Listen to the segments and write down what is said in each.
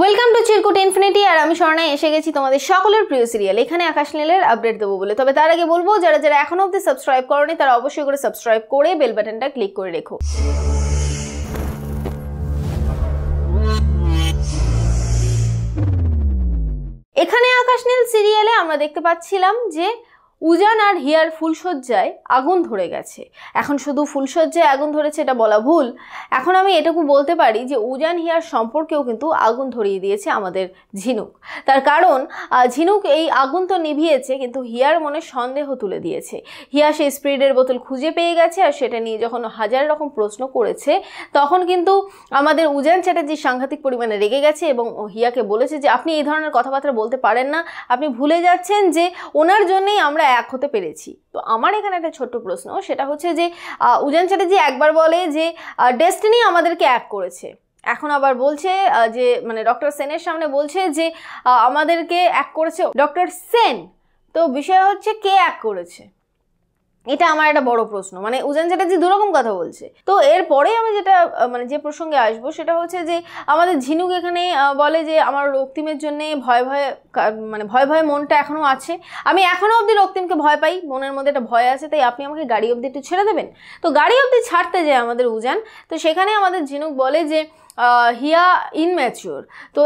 welcome to Chirkut infinity আর আমি স্বর্ণায় এসে গেছি তোমাদের সকলের প্রিয় সিরিয়াল এখানে আকাশ নীলের আপডেট দেবো বলে তবে তার আগে বলবো যারা যারা এখনও অবধি সাবস্ক্রাইব করনি তারা অবশ্যই করে সাবস্ক্রাইব করে বেল বাটনটা ক্লিক করে রেখো এখানে আকাশ নীল সিরিয়ালে আমরা দেখতে পাচ্ছিলাম যে উজান আর হিয়ার ফুলসজ্জায় আগুন ধরে গেছে এখন শুধু ফুলসজ্জায় আগুন ধরেছে এটা বলা ভুল এখন আমি এটুকু বলতে পারি যে উজান হিয়ার সম্পর্কেও কিন্তু আগুন ধরিয়ে দিয়েছে আমাদের ঝিনুক তার কারণ ঝিনুক এই আগুন তো নিভিয়েছে কিন্তু হিয়ার মনে সন্দেহ তুলে দিয়েছে হিয়া সেই স্প্রিডের বোতল খুঁজে পেয়ে গেছে আর সেটা নিয়ে যখন হাজার রকম প্রশ্ন করেছে তখন কিন্তু আমাদের উজান চ্যাটার্জি সাংঘাতিক পরিমাণে রেগে গেছে এবং হিয়াকে বলেছে যে আপনি এই ধরনের কথাবার্তা বলতে পারেন না আপনি ভুলে যাচ্ছেন যে ওনার জন্যেই আমরা এক হতে পেরেছি তো আমার এখানে একটা ছোট্ট প্রশ্ন সেটা হচ্ছে যে উজান চ্যাটার্জি একবার বলে যে ডেস্টিনি আমাদেরকে এক করেছে এখন আবার বলছে যে মানে ডক্টর সেনের সামনে বলছে যে আমাদেরকে এক করেছে ডক্টর সেন তো বিষয় হচ্ছে কে এক করেছে এটা আমার একটা বড় প্রশ্ন মানে উজান চ্যাটার্জি দুরকম কথা বলছে তো এরপরে আমি যেটা মানে যে প্রসঙ্গে আসবো সেটা হচ্ছে যে আমাদের ঝিনুক এখানে বলে যে আমার রক্তিমের জন্যে ভয় ভয়ে মানে ভয় ভয়ে মনটা এখনও আছে আমি এখনও অবধি রক্তিমকে ভয় পাই মনের মধ্যে একটা ভয় আছে তাই আপনি আমাকে গাড়ি অবধি একটু ছেড়ে দেবেন তো গাড়ি অবধি ছাড়তে যায় আমাদের উজান তো সেখানে আমাদের ঝিনুক বলে যে হিয়া ইনম্যাচিওর তো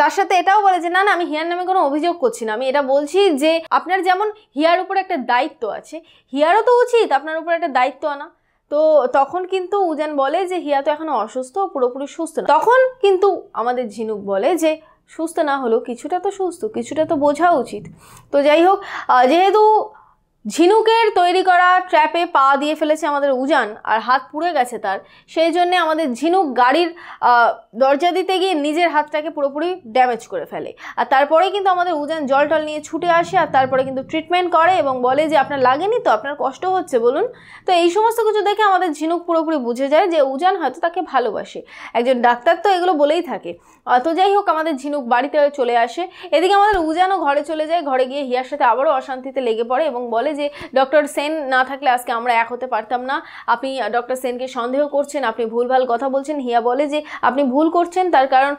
তার সাথে এটাও বলে যে না না আমি হিয়ার নামে কোনো অভিযোগ করছি না আমি এটা বলছি যে আপনার যেমন হিয়ার উপর একটা দায়িত্ব আছে হিয়ারও তো উচিত আপনার উপর একটা দায়িত্ব আনা তো তখন কিন্তু উজান বলে যে হিয়া তো এখন অসুস্থ পুরোপুরি সুস্থ না তখন কিন্তু আমাদের ঝিনুক বলে যে সুস্থ না হলেও কিছুটা তো সুস্থ কিছুটা তো বোঝা উচিত তো যাই হোক যেহেতু ঝিনুকের তৈরি করা ট্র্যাপে পা দিয়ে ফেলেছে আমাদের উজান আর হাত পুড়ে গেছে তার সেই জন্য আমাদের ঝিনুক গাড়ির দরজা দিতে গিয়ে নিজের হাতটাকে পুরোপুরি ড্যামেজ করে ফেলে আর তারপরে কিন্তু আমাদের উজান জল টল নিয়ে ছুটে আসে আর তারপরে কিন্তু ট্রিটমেন্ট করে এবং বলে যে আপনার লাগেনি তো আপনার কষ্ট হচ্ছে বলুন তো এই সমস্ত কিছু দেখে আমাদের ঝিনুক পুরোপুরি বুঝে যায় যে উজান হয়তো তাকে ভালোবাসে একজন ডাক্তার তো এগুলো বলেই থাকে অত যাই হোক আমাদের ঝিনুক বাড়িতে চলে আসে এদিকে আমাদের উজানও ঘরে চলে যায় ঘরে গিয়ে হিয়ার সাথে আবারও অশান্তিতে লেগে পড়ে এবং বলে বলে যে ডক্টর সেন না থাকলে আজকে আমরা এক হতে পারতাম না আপনি ডক্টর সেনকে সন্দেহ করছেন আপনি ভুলভাল কথা বলছেন হিয়া বলে যে আপনি ভুল করছেন তার কারণ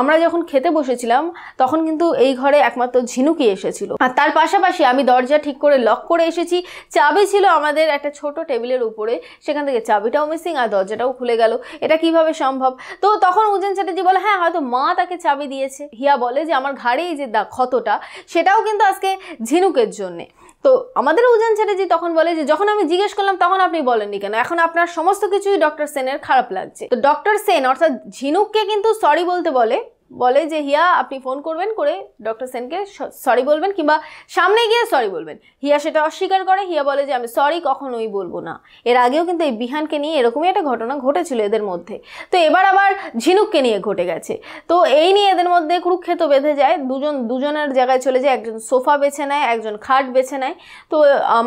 আমরা যখন খেতে বসেছিলাম তখন কিন্তু এই ঘরে একমাত্র ঝিনুকি এসেছিল আর তার পাশাপাশি আমি দরজা ঠিক করে লক করে এসেছি চাবি ছিল আমাদের একটা ছোট টেবিলের উপরে সেখান থেকে চাবিটাও মিসিং আর দরজাটাও খুলে গেল এটা কিভাবে সম্ভব তো তখন উজেন চ্যাটার্জি বলে হ্যাঁ হয়তো মা তাকে চাবি দিয়েছে হিয়া বলে যে আমার ঘাড়েই যে ক্ষতটা সেটাও কিন্তু আজকে ঝিনুকের জন্যে তো আমাদের উজান চ্যাটার্জি তখন বলে যে যখন আমি জিজ্ঞেস করলাম তখন আপনি বলেননি কেন এখন আপনার সমস্ত কিছুই ডক্টর সেনের খারাপ লাগছে তো ডক্টর সেন অর্থাৎ ঝিনুককে কিন্তু সরি বলতে বলে বলে যে হিয়া আপনি ফোন করবেন করে ডক্টর সেনকে সরি বলবেন কিংবা সামনে গিয়ে সরি বলবেন হিয়া সেটা অস্বীকার করে হিয়া বলে যে আমি সরি কখনোই বলবো না এর আগেও কিন্তু এই বিহানকে নিয়ে এরকমই একটা ঘটনা ঘটেছিল এদের মধ্যে তো এবার আবার ঝিনুককে নিয়ে ঘটে গেছে তো এই নিয়ে এদের মধ্যে কুরুক্ষেত বেঁধে যায় দুজন দুজনের জায়গায় চলে যায় একজন সোফা বেছে নেয় একজন খাট বেছে নেয় তো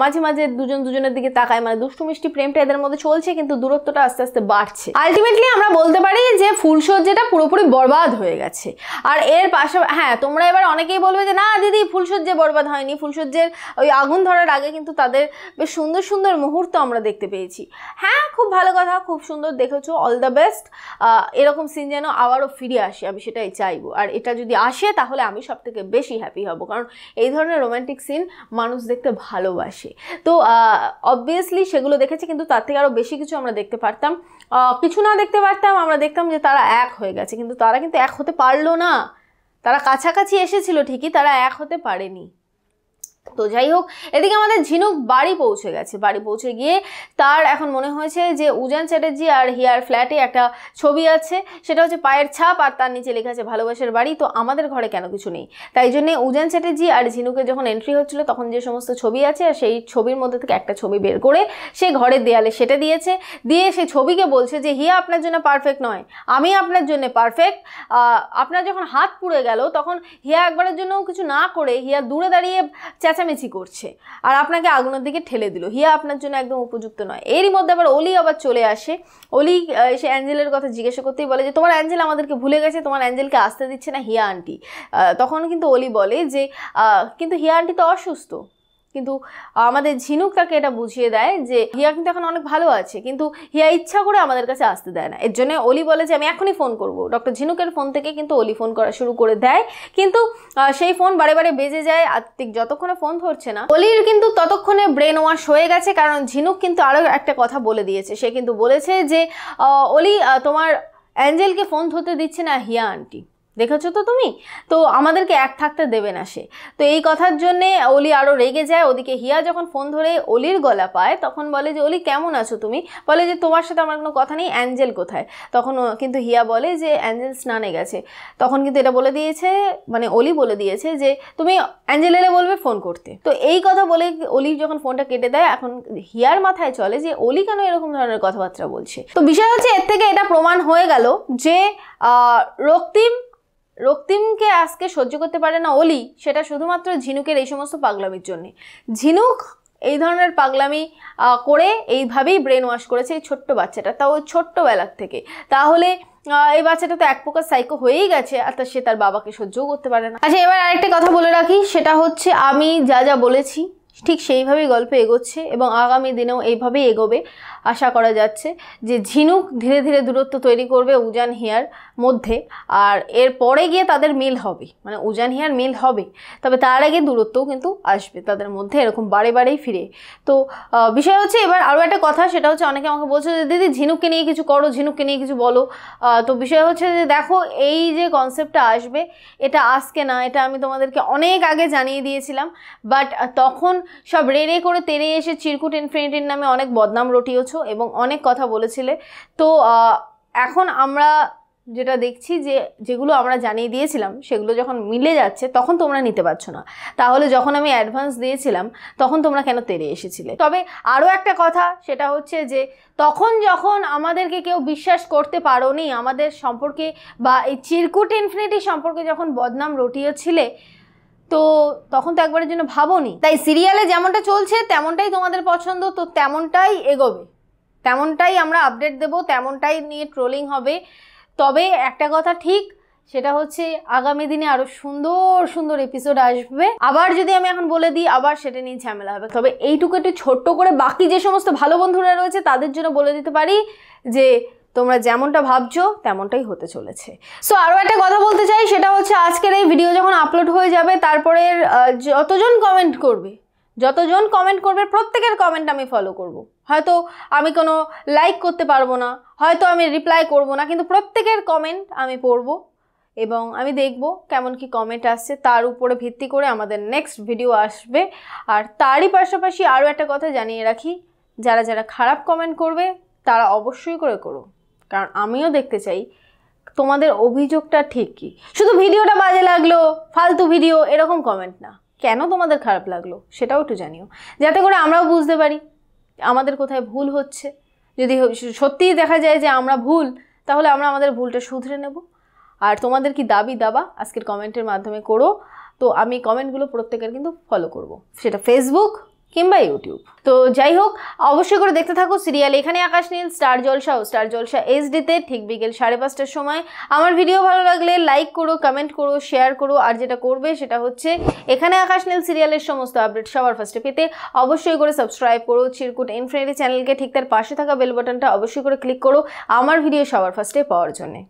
মাঝে মাঝে দুজন দুজনের দিকে তাকায় মানে দুষ্টু মিষ্টি প্রেমটা এদের মধ্যে চলছে কিন্তু দূরত্বটা আস্তে আস্তে বাড়ছে আলটিমেটলি আমরা বলতে পারি যে ফুলসজ্জাটা পুরোপুরি বরবাদ হয়ে গেছে গেছে আর এর পাশে হ্যাঁ তোমরা এবার অনেকেই বলবে যে না দিদি ফুলসজ্জে বরবাদ হয়নি ফুলসজ্জের ওই আগুন ধরার আগে কিন্তু তাদের বেশ সুন্দর সুন্দর মুহূর্ত আমরা দেখতে পেয়েছি হ্যাঁ খুব ভালো কথা খুব সুন্দর দেখেছো অল দ্য বেস্ট এরকম সিন যেন আবারও ফিরে আসে আমি সেটাই চাইবো আর এটা যদি আসে তাহলে আমি সব থেকে বেশি হ্যাপি হব কারণ এই ধরনের রোম্যান্টিক সিন মানুষ দেখতে ভালোবাসে তো অবভিয়াসলি সেগুলো দেখেছি কিন্তু তার থেকে আরও বেশি কিছু আমরা দেখতে পারতাম কিছু না দেখতে পারতাম আমরা দেখতাম যে তারা এক হয়ে গেছে কিন্তু তারা কিন্তু এক হতে পারলো না তারা কাছাকাছি এসেছিল ঠিকই তারা এক হতে পারেনি তো যাই হোক এদিকে আমাদের ঝিনুক বাড়ি পৌঁছে গেছে বাড়ি পৌঁছে গিয়ে তার এখন মনে হয়েছে যে উজান চ্যাটার্জি আর হিয়ার ফ্ল্যাটে একটা ছবি আছে সেটা হচ্ছে পায়ের ছাপ আর তার নিচে লেখা আছে ভালোবাসার বাড়ি তো আমাদের ঘরে কেন কিছু নেই তাই জন্যে উজান চ্যাটার্জি আর ঝিনুকের যখন এন্ট্রি হচ্ছিল তখন যে সমস্ত ছবি আছে আর সেই ছবির মধ্যে থেকে একটা ছবি বের করে সে ঘরের দেয়ালে সেটা দিয়েছে দিয়ে সে ছবিকে বলছে যে হিয়া আপনার জন্য পারফেক্ট নয় আমি আপনার জন্য পারফেক্ট আপনার যখন হাত পুড়ে গেল তখন হিয়া একবারের জন্য কিছু না করে হিয়া দূরে দাঁড়িয়ে চেঁচা চেঁচামেচি করছে আর আপনাকে আগুনের দিকে ঠেলে দিল হিয়া আপনার জন্য একদম উপযুক্ত নয় এরই মধ্যে আবার অলি আবার চলে আসে অলি সে অ্যাঞ্জেলের কথা জিজ্ঞাসা করতেই বলে যে তোমার অ্যাঞ্জেল আমাদেরকে ভুলে গেছে তোমার অ্যাঞ্জেলকে আসতে দিচ্ছে না হিয়া আন্টি তখন কিন্তু অলি বলে যে কিন্তু হিয়া আন্টি তো অসুস্থ কিন্তু আমাদের ঝিনুক তাকে এটা বুঝিয়ে দেয় যে হিয়া কিন্তু এখন অনেক ভালো আছে কিন্তু হিয়া ইচ্ছা করে আমাদের কাছে আসতে দেয় না এর জন্য অলি বলে যে আমি এখনই ফোন করব ডক্টর ঝিনুকের ফোন থেকে কিন্তু অলি ফোন করা শুরু করে দেয় কিন্তু সেই ফোন বারে বারে বেজে যায় আত্মিক যতক্ষণে ফোন ধরছে না অলির কিন্তু ততক্ষণে ব্রেন ওয়াশ হয়ে গেছে কারণ ঝিনুক কিন্তু আরও একটা কথা বলে দিয়েছে সে কিন্তু বলেছে যে অলি তোমার অ্যাঞ্জেলকে ফোন ধরতে দিচ্ছে না হিয়া আন্টি দেখেছো তো তুমি তো আমাদেরকে এক থাকতে দেবে না সে তো এই কথার জন্যে অলি আরও রেগে যায় ওদিকে হিয়া যখন ফোন ধরে অলির গলা পায় তখন বলে যে অলি কেমন আছো তুমি বলে যে তোমার সাথে আমার কোনো কথা নেই অ্যাঞ্জেল কোথায় তখন কিন্তু হিয়া বলে যে অ্যাঞ্জেল স্নানে গেছে তখন কিন্তু এটা বলে দিয়েছে মানে অলি বলে দিয়েছে যে তুমি অ্যাঞ্জেল এলে বলবে ফোন করতে তো এই কথা বলে অলি যখন ফোনটা কেটে দেয় এখন হিয়ার মাথায় চলে যে অলি কেন এরকম ধরনের কথাবার্তা বলছে তো বিষয় হচ্ছে এর থেকে এটা প্রমাণ হয়ে গেল যে রক্তিম রক্তিমকে আজকে সহ্য করতে পারে না অলি সেটা শুধুমাত্র ঝিনুকের এই সমস্ত পাগলামির জন্যে ঝিনুক এই ধরনের পাগলামি করে এইভাবেই ব্রেন ওয়াশ করেছে এই ছোট্ট বাচ্চাটা তাও ছোট্টবেলার থেকে তাহলে এই বাচ্চাটা তো এক প্রকার সাইকো হয়েই গেছে আর তা সে তার বাবাকে সহ্যও করতে পারে না আচ্ছা এবার আরেকটা কথা বলে রাখি সেটা হচ্ছে আমি যা যা বলেছি ঠিক সেইভাবেই গল্প এগোচ্ছে এবং আগামী দিনেও এইভাবেই এগোবে আশা করা যাচ্ছে যে ঝিনুক ধীরে ধীরে দূরত্ব তৈরি করবে উজান হিয়ার মধ্যে আর এর পরে গিয়ে তাদের মিল হবে মানে উজান হিয়ার মিল হবে তবে তার আগে দূরত্বও কিন্তু আসবে তাদের মধ্যে এরকম বারে বারেই ফিরে তো বিষয় হচ্ছে এবার আরও একটা কথা সেটা হচ্ছে অনেকে আমাকে বলছে যে দিদি ঝিনুককে নিয়ে কিছু করো ঝিনুককে নিয়ে কিছু বলো তো বিষয় হচ্ছে যে দেখো এই যে কনসেপ্টটা আসবে এটা আজকে না এটা আমি তোমাদেরকে অনেক আগে জানিয়ে দিয়েছিলাম বাট তখন সব রেড়ে করে তেড়ে এসে চিরকুট ইনফিনিটির নামে অনেক বদনাম রটিয়েছ আছো এবং অনেক কথা বলেছিলে তো এখন আমরা যেটা দেখছি যে যেগুলো আমরা জানিয়ে দিয়েছিলাম সেগুলো যখন মিলে যাচ্ছে তখন তোমরা নিতে পারছো না তাহলে যখন আমি অ্যাডভান্স দিয়েছিলাম তখন তোমরা কেন তেড়ে এসেছিলে তবে আরও একটা কথা সেটা হচ্ছে যে তখন যখন আমাদেরকে কেউ বিশ্বাস করতে পারো নি আমাদের সম্পর্কে বা এই চিরকুট ইনফিনিটি সম্পর্কে যখন বদনাম রটিয়েছিলে তো তখন তো একবারের জন্য ভাবোনি তাই সিরিয়ালে যেমনটা চলছে তেমনটাই তোমাদের পছন্দ তো তেমনটাই এগোবে তেমনটাই আমরা আপডেট দেব তেমনটাই নিয়ে ট্রোলিং হবে তবে একটা কথা ঠিক সেটা হচ্ছে আগামী দিনে আরও সুন্দর সুন্দর এপিসোড আসবে আবার যদি আমি এখন বলে দিই আবার সেটা নিয়ে ঝামেলা হবে তবে এইটুকু একটু ছোট্ট করে বাকি যে সমস্ত ভালো বন্ধুরা রয়েছে তাদের জন্য বলে দিতে পারি যে তোমরা যেমনটা ভাবছো তেমনটাই হতে চলেছে সো আরও একটা কথা বলতে চাই সেটা হচ্ছে আজকের এই ভিডিও যখন আপলোড হয়ে যাবে তারপরে যতজন কমেন্ট করবে যতজন কমেন্ট করবে প্রত্যেকের কমেন্ট আমি ফলো করবো হয়তো আমি কোনো লাইক করতে পারবো না হয়তো আমি রিপ্লাই করব না কিন্তু প্রত্যেকের কমেন্ট আমি পড়ব এবং আমি দেখব কেমন কি কমেন্ট আসছে তার উপরে ভিত্তি করে আমাদের নেক্সট ভিডিও আসবে আর তারই পাশাপাশি আরও একটা কথা জানিয়ে রাখি যারা যারা খারাপ কমেন্ট করবে তারা অবশ্যই করে করো কারণ আমিও দেখতে চাই তোমাদের অভিযোগটা ঠিক কী শুধু ভিডিওটা বাজে লাগলো ফালতু ভিডিও এরকম কমেন্ট না কেন তোমাদের খারাপ লাগলো সেটাও একটু জানিও যাতে করে আমরাও বুঝতে পারি আমাদের কোথায় ভুল হচ্ছে যদি সত্যিই দেখা যায় যে আমরা ভুল তাহলে আমরা আমাদের ভুলটা শুধরে নেব আর তোমাদের কি দাবি দাবা আজকের কমেন্টের মাধ্যমে করো তো আমি কমেন্টগুলো প্রত্যেকের কিন্তু ফলো করব সেটা ফেসবুক কিংবা ইউটিউব তো যাই হোক অবশ্যই করে দেখতে থাকো সিরিয়াল এখানে আকাশ নীল স্টার জলসা ও স্টার জলসা এইচডিতে ঠিক বিকেল সাড়ে পাঁচটার সময় আমার ভিডিও ভালো লাগলে লাইক করো কমেন্ট করো শেয়ার করো আর যেটা করবে সেটা হচ্ছে এখানে আকাশ নীল সিরিয়ালের সমস্ত আপডেট সবার ফার্স্টে পেতে অবশ্যই করে সাবস্ক্রাইব করো চিরকুট ইনফ্রেন্ডি চ্যানেলকে ঠিক তার পাশে থাকা বেল বাটনটা অবশ্যই করে ক্লিক করো আমার ভিডিও সবার ফার্স্টে পাওয়ার জন্য